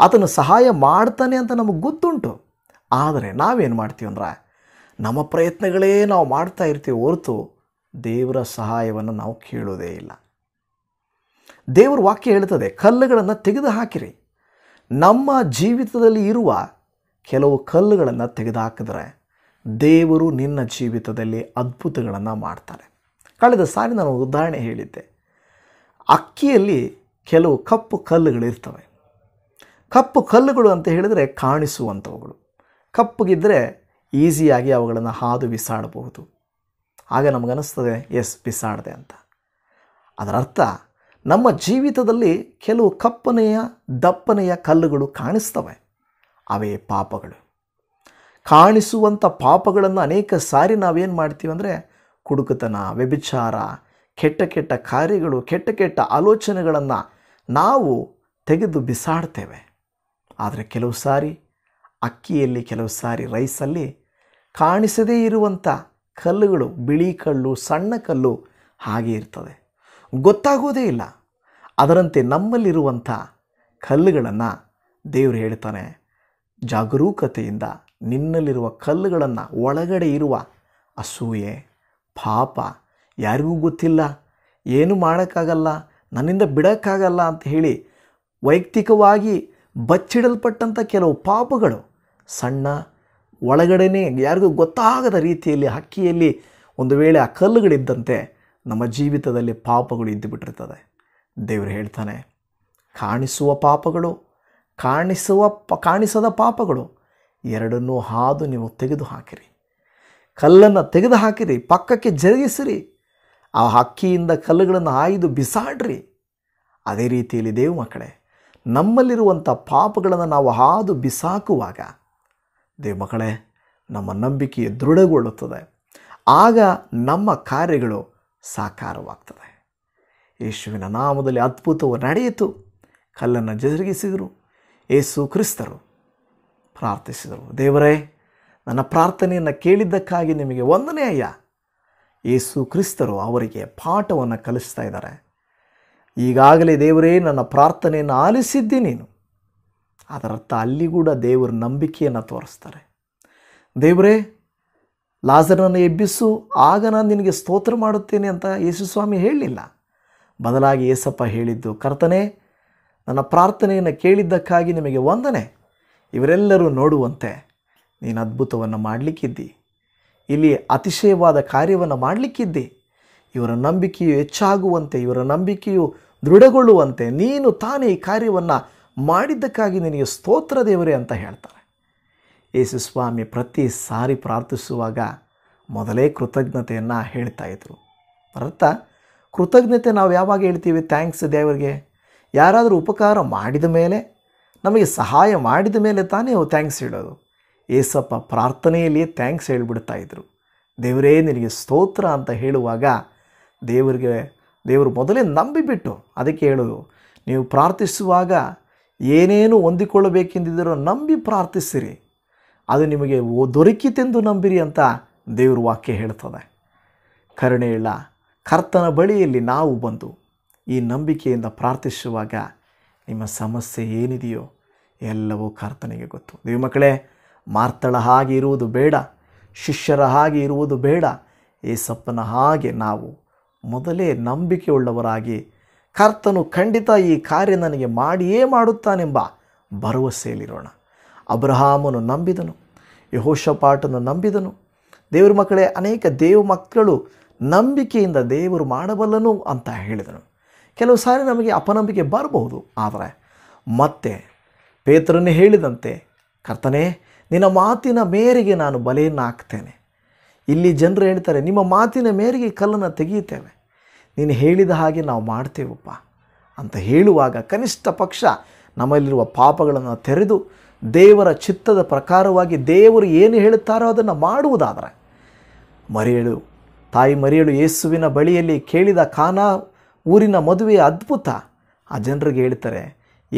ಆತನು ಸಹಾಯ ಮಾಡ್ತಾನೆ ಅಂತ ನಮಗೆ ಗೊತ್ತುಂಟು ಆದರೆ ನಾವೇನು ಮಾಡ್ತೀವಂದ್ರೆ ಅಂದ್ರೆ ನಮ್ಮ ಪ್ರಯತ್ನಗಳೇ ನಾವು ಮಾಡ್ತಾ ಇರ್ತೀವಿ ಹೊರತು ದೇವರ ಸಹಾಯವನ್ನು ನಾವು ಕೇಳೋದೇ ಇಲ್ಲ ದೇವರ ವಾಕ್ಯ ಹೇಳ್ತದೆ ಕಲ್ಲುಗಳನ್ನು ತೆಗೆದು ಹಾಕಿರಿ ನಮ್ಮ ಜೀವಿತದಲ್ಲಿ ಇರುವ ಕೆಲವು ಕಲ್ಲುಗಳನ್ನು ತೆಗೆದುಹಾಕಿದ್ರೆ ದೇವರು ನಿನ್ನ ಜೀವಿತದಲ್ಲಿ ಅದ್ಭುತಗಳನ್ನು ಮಾಡ್ತಾರೆ ಕಳೆದ ಸಾರಿ ನಾನು ಉದಾಹರಣೆ ಹೇಳಿದ್ದೆ ಅಕ್ಕಿಯಲ್ಲಿ ಕೆಲವು ಕಪ್ಪು ಕಲ್ಲುಗಳಿರ್ತವೆ ಕಪ್ಪು ಕಲ್ಲುಗಳು ಅಂತ ಹೇಳಿದರೆ ಕಾಣಿಸುವಂಥವುಗಳು ಕಪ್ಪಗಿದ್ದರೆ ಈಸಿಯಾಗಿ ಅವುಗಳನ್ನು ಹಾದು ಬಿಸಾಡಬಹುದು ಆಗ ನಮಗನ್ನಿಸ್ತದೆ ಎಸ್ ಬಿಸಾಡದೆ ಅಂತ ಅದರರ್ಥ ನಮ್ಮ ಜೀವಿತದಲ್ಲಿ ಕೆಲವು ಕಪ್ಪನೆಯ ದಪ್ಪನೆಯ ಕಲ್ಲುಗಳು ಕಾಣಿಸ್ತವೆ ಅವೇ ಪಾಪಗಳು ಕಾಣಿಸುವಂಥ ಪಾಪಗಳನ್ನು ಅನೇಕ ಸಾರಿ ನಾವೇನು ಮಾಡ್ತೀವಿ ಅಂದರೆ ಕುಡುಕುತನ ವ್ಯಭಿಚಾರ ಕೆಟ್ಟ ಕೆಟ್ಟ ಕಾರ್ಯಗಳು ಕೆಟ್ಟ ಕೆಟ್ಟ ಆಲೋಚನೆಗಳನ್ನು ನಾವು ತೆಗೆದು ಬಿಸಾಡ್ತೇವೆ ಆದರೆ ಕೆಲವು ಸಾರಿ ಅಕ್ಕಿಯಲ್ಲಿ ಕೆಲವು ಸಾರಿ ರೈಸಲ್ಲಿ ಕಾಣಿಸದೇ ಇರುವಂಥ ಕಲ್ಲುಗಳು ಬಿಳಿ ಕಲ್ಲು ಸಣ್ಣ ಕಲ್ಲು ಹಾಗೆ ಇರ್ತದೆ ಗೊತ್ತಾಗೋದೇ ಇಲ್ಲ ಅದರಂತೆ ನಮ್ಮಲ್ಲಿರುವಂಥ ಕಲ್ಲುಗಳನ್ನು ದೇವರು ಹೇಳ್ತಾನೆ ಜಾಗರೂಕತೆಯಿಂದ ನಿನ್ನಲ್ಲಿರುವ ಕಲ್ಲುಗಳನ್ನು ಒಳಗಡೆ ಇರುವ ಅಸೂಯೆ ಪಾಪ ಯಾರಿಗೂ ಗೊತ್ತಿಲ್ಲ ಏನು ಮಾಡೋಕ್ಕಾಗಲ್ಲ ನನ್ನಿಂದ ಬಿಡೋಕ್ಕಾಗಲ್ಲ ಅಂತ ಹೇಳಿ ವೈಯಕ್ತಿಕವಾಗಿ ಬಚ್ಚಿಡಲ್ಪಟ್ಟಂಥ ಕೆಲವು ಪಾಪಗಳು ಸಣ್ಣ ಒಳಗಡೆನೆ ಯಾರಿಗೂ ಗೊತ್ತಾಗದ ರೀತಿಯಲ್ಲಿ ಹಕ್ಕಿಯಲ್ಲಿ ಒಂದು ವೇಳೆ ಆ ಕಲ್ಲುಗಳಿದ್ದಂತೆ ನಮ್ಮ ಜೀವಿತದಲ್ಲಿ ಪಾಪಗಳು ಇದ್ದುಬಿಟ್ಟಿರ್ತದೆ ಬಿಟ್ಟಿರ್ತದೆ ದೇವರು ಹೇಳ್ತಾನೆ ಕಾಣಿಸುವ ಪಾಪಗಳು ಕಾಣಿಸುವ ಪ ಕಾಣಿಸದ ಪಾಪಗಳು ಎರಡನ್ನೂ ಹಾದು ನೀವು ತೆಗೆದು ಹಾಕಿರಿ ಕಲ್ಲನ್ನು ತೆಗೆದು ಹಾಕಿರಿ ಪಕ್ಕಕ್ಕೆ ಜರುಗಿಸಿರಿ ಆ ಹಕ್ಕಿಯಿಂದ ಕಲ್ಲುಗಳನ್ನು ಆಯ್ದು ಬಿಸಾಡ್ರಿ ಅದೇ ರೀತಿಯಲ್ಲಿ ದೇವ ಮಕ್ಕಳೇ ನಮ್ಮಲ್ಲಿರುವಂಥ ಪಾಪಗಳನ್ನು ನಾವು ಹಾದು ಬಿಸಾಕುವಾಗ ದೇವ ಮಕ್ಕಳೇ ನಮ್ಮ ನಂಬಿಕೆ ದೃಢಗೊಳ್ಳುತ್ತದೆ ಆಗ ನಮ್ಮ ಕಾರ್ಯಗಳು ಸಾಕಾರವಾಗ್ತದೆ ಯೇಸುವಿನ ನಾಮದಲ್ಲಿ ಅದ್ಭುತವು ನಡೆಯಿತು ಕಲ್ಲನ್ನು ಜರುಗಿಸಿದರು ಏಸು ಕ್ರಿಸ್ತರು ಪ್ರಾರ್ಥಿಸಿದರು ದೇವರೇ ನನ್ನ ಪ್ರಾರ್ಥನೆಯನ್ನು ಕೇಳಿದ್ದಕ್ಕಾಗಿ ನಿಮಗೆ ವಂದನೆ ಅಯ್ಯ ಏಸು ಕ್ರಿಸ್ತರು ಅವರಿಗೆ ಪಾಠವನ್ನು ಕಲಿಸ್ತಾ ಇದ್ದಾರೆ ಈಗಾಗಲೇ ದೇವರೇ ನನ್ನ ಪ್ರಾರ್ಥನೆಯನ್ನು ಆಲಿಸಿದ್ದೆ ನೀನು ಅದರರ್ಥ ಅಲ್ಲಿ ಕೂಡ ದೇವರ ನಂಬಿಕೆಯನ್ನು ತೋರಿಸ್ತಾರೆ ದೇವರೇ ಲಾಜರನ್ನು ಎಬ್ಬಿಸು ಆಗ ನಾನು ನಿನಗೆ ಸ್ತೋತ್ರ ಮಾಡುತ್ತೇನೆ ಅಂತ ಯೇಸುಸ್ವಾಮಿ ಹೇಳಲಿಲ್ಲ ಬದಲಾಗಿ ಯೇಸಪ್ಪ ಹೇಳಿದ್ದು ಕರ್ತನೇ ನನ್ನ ಪ್ರಾರ್ಥನೆಯನ್ನು ಕೇಳಿದ್ದಕ್ಕಾಗಿ ನಿಮಗೆ ವಂದನೆ ಇವರೆಲ್ಲರೂ ನೋಡುವಂತೆ ನೀನು ಅದ್ಭುತವನ್ನು ಮಾಡಲಿಕ್ಕಿದ್ದಿ ಇಲ್ಲಿ ಅತಿಶಯವಾದ ಕಾರ್ಯವನ್ನು ಮಾಡಲಿಕ್ಕಿದ್ದಿ ಇವರ ನಂಬಿಕೆಯು ಹೆಚ್ಚಾಗುವಂತೆ ಇವರ ನಂಬಿಕೆಯು ದೃಢಗೊಳ್ಳುವಂತೆ ನೀನು ತಾನೇ ಈ ಕಾರ್ಯವನ್ನು ಮಾಡಿದ್ದಕ್ಕಾಗಿ ನಿನಗೆ ಸ್ತೋತ್ರ ದೇವರೇ ಅಂತ ಹೇಳ್ತಾರೆ ಯೇಸು ಸ್ವಾಮಿ ಪ್ರತಿ ಸಾರಿ ಪ್ರಾರ್ಥಿಸುವಾಗ ಮೊದಲೇ ಕೃತಜ್ಞತೆಯನ್ನು ಹೇಳ್ತಾ ಇದ್ರು ಅರ್ಥ ಕೃತಜ್ಞತೆ ನಾವು ಯಾವಾಗ ಹೇಳ್ತೀವಿ ಥ್ಯಾಂಕ್ಸ್ ದೇವರಿಗೆ ಯಾರಾದರೂ ಉಪಕಾರ ಮಾಡಿದ ಮೇಲೆ ನಮಗೆ ಸಹಾಯ ಮಾಡಿದ ಮೇಲೆ ತಾನೇ ಅವು ಥ್ಯಾಂಕ್ಸ್ ಹೇಳೋದು ಏಸಪ್ಪ ಪ್ರಾರ್ಥನೆಯಲ್ಲಿಯೇ ಥ್ಯಾಂಕ್ಸ್ ಹೇಳಿಬಿಡ್ತಾ ಇದ್ರು ದೇವರೇ ನಿನಗೆ ಸ್ತೋತ್ರ ಅಂತ ಹೇಳುವಾಗ ದೇವರಿಗೆ ದೇವರು ಮೊದಲೇ ನಂಬಿಬಿಟ್ಟು ಅದಕ್ಕೆ ಹೇಳೋದು ನೀವು ಪ್ರಾರ್ಥಿಸುವಾಗ ಏನೇನು ಹೊಂದಿಕೊಳ್ಳಬೇಕೆಂದಿದ್ದರೂ ನಂಬಿ ಪ್ರಾರ್ಥಿಸಿರಿ ಅದು ನಿಮಗೆ ದೊರಕಿತೆಂದು ನಂಬಿರಿ ಅಂತ ದೇವ್ರ ವಾಕ್ಯ ಹೇಳ್ತದೆ ಕರುಣೆಯುಳ್ಳ ಕರ್ತನ ಬಳಿಯಲ್ಲಿ ನಾವು ಬಂದು ಈ ನಂಬಿಕೆಯಿಂದ ಪ್ರಾರ್ಥಿಸುವಾಗ ನಿಮ್ಮ ಸಮಸ್ಯೆ ಏನಿದೆಯೋ ಎಲ್ಲವೂ ಕರ್ತನಿಗೆ ಗೊತ್ತು ದೇವ ಮಕ್ಕಳೇ ಮಾರ್ತಳ ಹಾಗೆ ಇರುವುದು ಬೇಡ ಶಿಷ್ಯರ ಹಾಗೆ ಇರುವುದು ಬೇಡ ಈ ಸಪ್ಪನ ಹಾಗೆ ನಾವು ಮೊದಲೇ ನಂಬಿಕೆಯುಳ್ಳವರಾಗಿ ಕರ್ತನು ಖಂಡಿತ ಈ ಕಾರ್ಯ ನನಗೆ ಮಾಡಿಯೇ ಮಾಡುತ್ತಾನೆಂಬ ಭರವಸೆಯಲ್ಲಿರೋಣ ಅಬ್ರಹಾಮನು ನಂಬಿದನು ಪಾಠನು ನಂಬಿದನು ದೇವರ ಮಕ್ಕಳೇ ಅನೇಕ ದೇವ ಮಕ್ಕಳು ನಂಬಿಕೆಯಿಂದ ದೇವರು ಮಾಡಬಲ್ಲನು ಅಂತ ಹೇಳಿದನು ಕೆಲವು ಸಾರಿ ನಮಗೆ ಅಪನಂಬಿಕೆ ಬರಬಹುದು ಆದರೆ ಮತ್ತೆ ಪೇತ್ರನೇ ಹೇಳಿದಂತೆ ಕರ್ತನೇ ನಿನ್ನ ಮಾತಿನ ಮೇರೆಗೆ ನಾನು ಬಲೆಯನ್ನು ಹಾಕ್ತೇನೆ ಇಲ್ಲಿ ಜನರು ಹೇಳ್ತಾರೆ ನಿಮ್ಮ ಮಾತಿನ ಮೇರೆಗೆ ಕಲ್ಲನ್ನು ತೆಗೆಯುತ್ತೇವೆ ನೀನು ಹೇಳಿದ ಹಾಗೆ ನಾವು ಮಾಡ್ತೇವಪ್ಪ ಅಂತ ಹೇಳುವಾಗ ಕನಿಷ್ಠ ಪಕ್ಷ ನಮ್ಮಲ್ಲಿರುವ ಪಾಪಗಳನ್ನು ತೆರೆದು ದೇವರ ಚಿತ್ತದ ಪ್ರಕಾರವಾಗಿ ದೇವರು ಏನು ಹೇಳುತ್ತಾರೋ ಅದನ್ನು ಮಾಡುವುದಾದರೆ ಮರಿಯಳು ತಾಯಿ ಮರಿಯಳು ಯೇಸುವಿನ ಬಳಿಯಲ್ಲಿ ಕೇಳಿದ ಖಾನಾ ಊರಿನ ಮದುವೆಯ ಅದ್ಭುತ ಆ ಜನರಿಗೆ ಹೇಳ್ತಾರೆ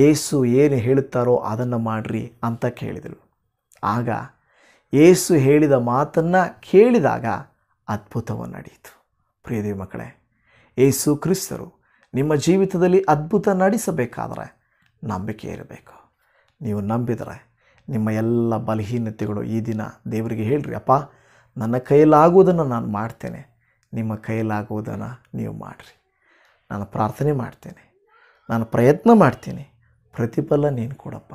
ಏಸು ಏನು ಹೇಳುತ್ತಾರೋ ಅದನ್ನು ಮಾಡಿರಿ ಅಂತ ಕೇಳಿದರು ಆಗ ಏಸು ಹೇಳಿದ ಮಾತನ್ನು ಕೇಳಿದಾಗ ಅದ್ಭುತವನ್ನು ನಡೆಯಿತು ಪ್ರಿಯದೇವಿ ಮಕ್ಕಳೇ ಏಸು ಕ್ರಿಸ್ತರು ನಿಮ್ಮ ಜೀವಿತದಲ್ಲಿ ಅದ್ಭುತ ನಡೆಸಬೇಕಾದ್ರೆ ನಂಬಿಕೆ ಇರಬೇಕು ನೀವು ನಂಬಿದರೆ ನಿಮ್ಮ ಎಲ್ಲ ಬಲಹೀನತೆಗಳು ಈ ದಿನ ದೇವರಿಗೆ ಹೇಳ್ರಿ ಅಪ್ಪ ನನ್ನ ಕೈಯಲ್ಲಾಗುವುದನ್ನು ನಾನು ಮಾಡ್ತೇನೆ ನಿಮ್ಮ ಕೈಯಲ್ಲಾಗುವುದನ್ನು ನೀವು ಮಾಡಿರಿ ನಾನು ಪ್ರಾರ್ಥನೆ ಮಾಡ್ತೇನೆ ನಾನು ಪ್ರಯತ್ನ ಮಾಡ್ತೀನಿ ಪ್ರತಿಫಲ ನೀನು ಕೊಡಪ್ಪ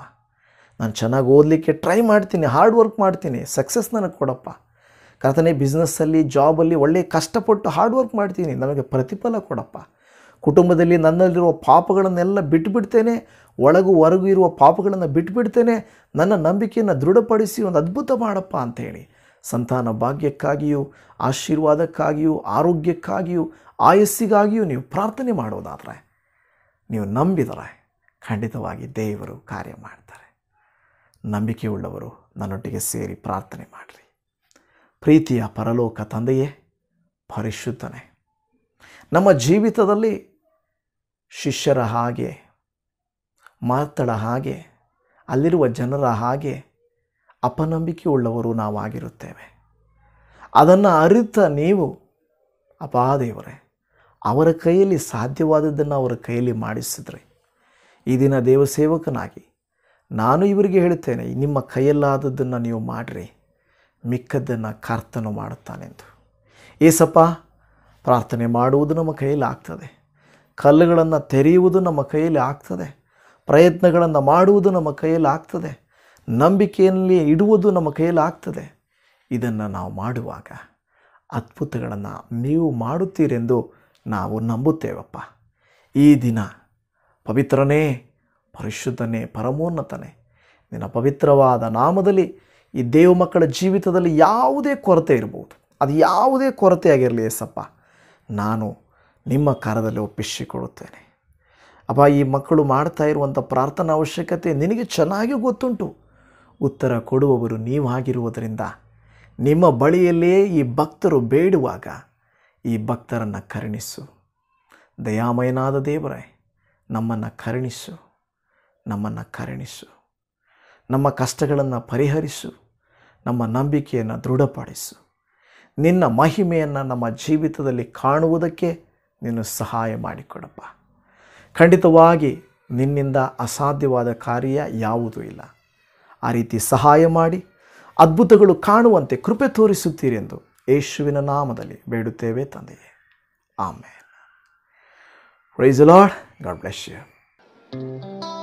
ನಾನು ಚೆನ್ನಾಗಿ ಓದಲಿಕ್ಕೆ ಟ್ರೈ ಮಾಡ್ತೀನಿ ಹಾರ್ಡ್ ವರ್ಕ್ ಮಾಡ್ತೀನಿ ಸಕ್ಸಸ್ ನನಗೆ ಕೊಡಪ್ಪ ಕರ್ತನೇ ಬಿಸ್ನೆಸ್ಸಲ್ಲಿ ಜಾಬಲ್ಲಿ ಒಳ್ಳೆಯ ಕಷ್ಟಪಟ್ಟು ಹಾರ್ಡ್ ವರ್ಕ್ ಮಾಡ್ತೀನಿ ನಮಗೆ ಪ್ರತಿಫಲ ಕೊಡಪ್ಪ ಕುಟುಂಬದಲ್ಲಿ ನನ್ನಲ್ಲಿರುವ ಪಾಪಗಳನ್ನೆಲ್ಲ ಬಿಟ್ಟುಬಿಡ್ತೇನೆ ಒಳಗು ಹೊರಗು ಇರುವ ಪಾಪಗಳನ್ನು ಬಿಟ್ಟುಬಿಡ್ತೇನೆ ನನ್ನ ನಂಬಿಕೆಯನ್ನು ದೃಢಪಡಿಸಿ ಒಂದು ಅದ್ಭುತ ಮಾಡಪ್ಪ ಅಂಥೇಳಿ ಸಂತಾನ ಭಾಗ್ಯಕ್ಕಾಗಿಯೂ ಆಶೀರ್ವಾದಕ್ಕಾಗಿಯೂ ಆರೋಗ್ಯಕ್ಕಾಗಿಯೂ ಆಯಸ್ಸಿಗಾಗಿಯೂ ನೀವು ಪ್ರಾರ್ಥನೆ ಮಾಡೋದಾದರೆ ನೀವು ನಂಬಿದರೆ ಖಂಡಿತವಾಗಿ ದೇವರು ಕಾರ್ಯ ಮಾಡ್ತಾರೆ ನಂಬಿಕೆಯುಳ್ಳವರು ನನ್ನೊಟ್ಟಿಗೆ ಸೇರಿ ಪ್ರಾರ್ಥನೆ ಮಾಡಿರಿ ಪ್ರೀತಿಯ ಪರಲೋಕ ತಂದೆಯೇ ಪರಿಶುದ್ಧನೇ ನಮ್ಮ ಜೀವಿತದಲ್ಲಿ ಶಿಷ್ಯರ ಹಾಗೆ ಮಾತಳ ಹಾಗೆ ಅಲ್ಲಿರುವ ಜನರ ಹಾಗೆ ಅಪನಂಬಿಕೆಯುಳ್ಳವರು ನಾವಾಗಿರುತ್ತೇವೆ ಅದನ್ನು ಅರಿತ ನೀವು ಅಪಾ ಅವರ ಕೈಯಲ್ಲಿ ಸಾಧ್ಯವಾದದ್ದನ್ನು ಅವರ ಕೈಯಲ್ಲಿ ಮಾಡಿಸಿದ್ರೆ ಈ ದಿನ ದೇವಸೇವಕನಾಗಿ ನಾನು ಇವರಿಗೆ ಹೇಳುತ್ತೇನೆ ನಿಮ್ಮ ಕೈಯಲ್ಲಾದದ್ದನ್ನು ನೀವು ಮಾಡಿರಿ ಮಿಕ್ಕದ್ದನ್ನು ಕರ್ತನು ಮಾಡುತ್ತಾನೆಂದು ಏಸಪ್ಪ ಪ್ರಾರ್ಥನೆ ಮಾಡುವುದು ನಮ್ಮ ಕೈಯಲ್ಲಿ ಆಗ್ತದೆ ಕಲ್ಲುಗಳನ್ನು ತೆರೆಯುವುದು ನಮ್ಮ ಕೈಯಲ್ಲಿ ಆಗ್ತದೆ ಪ್ರಯತ್ನಗಳನ್ನು ಮಾಡುವುದು ನಮ್ಮ ಕೈಯಲ್ಲಿ ಆಗ್ತದೆ ನಂಬಿಕೆಯಲ್ಲಿ ಇಡುವುದು ನಮ್ಮ ಕೈಯಲ್ಲಿ ಆಗ್ತದೆ ಇದನ್ನು ನಾವು ಮಾಡುವಾಗ ಅದ್ಭುತಗಳನ್ನು ನೀವು ಮಾಡುತ್ತೀರೆಂದು ನಾವು ನಂಬುತ್ತೇವಪ್ಪ ಈ ದಿನ ಪವಿತ್ರನೇ ಪರಿಶುದ್ಧನೇ ಪರಮೋನ್ನತನೇ ನಿನ್ನ ಪವಿತ್ರವಾದ ನಾಮದಲ್ಲಿ ಈ ದೇವ ಮಕ್ಕಳ ಜೀವಿತದಲ್ಲಿ ಯಾವುದೇ ಕೊರತೆ ಇರ್ಬೋದು ಅದು ಯಾವುದೇ ಕೊರತೆ ಆಗಿರಲಿ ಎಸಪ್ಪ ನಾನು ನಿಮ್ಮ ಕರದಲ್ಲಿ ಒಪ್ಪಿಸಿಕೊಡುತ್ತೇನೆ ಅಪ್ಪ ಈ ಮಕ್ಕಳು ಮಾಡ್ತಾ ಇರುವಂಥ ಪ್ರಾರ್ಥನಾ ಅವಶ್ಯಕತೆ ನಿನಗೆ ಚೆನ್ನಾಗಿ ಗೊತ್ತುಂಟು ಉತ್ತರ ಕೊಡುವವರು ನೀವಾಗಿರುವುದರಿಂದ ನಿಮ್ಮ ಬಳಿಯಲ್ಲಿಯೇ ಈ ಭಕ್ತರು ಬೇಡುವಾಗ ಈ ಭಕ್ತರನ್ನು ಕರುಣಿಸು ದಯಾಮಯನಾದ ದೇವರೇ ನಮ್ಮನ್ನು ಕರುಣಿಸು ನಮ್ಮನ್ನು ಕರುಣಿಸು ನಮ್ಮ ಕಷ್ಟಗಳನ್ನು ಪರಿಹರಿಸು ನಮ್ಮ ನಂಬಿಕೆಯನ್ನು ದೃಢಪಡಿಸು ನಿನ್ನ ಮಹಿಮೆಯನ್ನು ನಮ್ಮ ಜೀವಿತದಲ್ಲಿ ಕಾಣುವುದಕ್ಕೆ ನೀನು ಸಹಾಯ ಮಾಡಿಕೊಡಪ್ಪ ಖಂಡಿತವಾಗಿ ನಿನ್ನಿಂದ ಅಸಾಧ್ಯವಾದ ಕಾರ್ಯ ಯಾವುದೂ ಇಲ್ಲ ಆ ರೀತಿ ಸಹಾಯ ಮಾಡಿ ಅದ್ಭುತಗಳು ಕಾಣುವಂತೆ ಕೃಪೆ ತೋರಿಸುತ್ತೀರೆಂದು ಯೇಸುವಿನ ನಾಮದಲ್ಲಿ ಬೇಡುತ್ತೇವೆ ತಂದೆಯೇ ಆಮೇಲೆ praise lord god bless you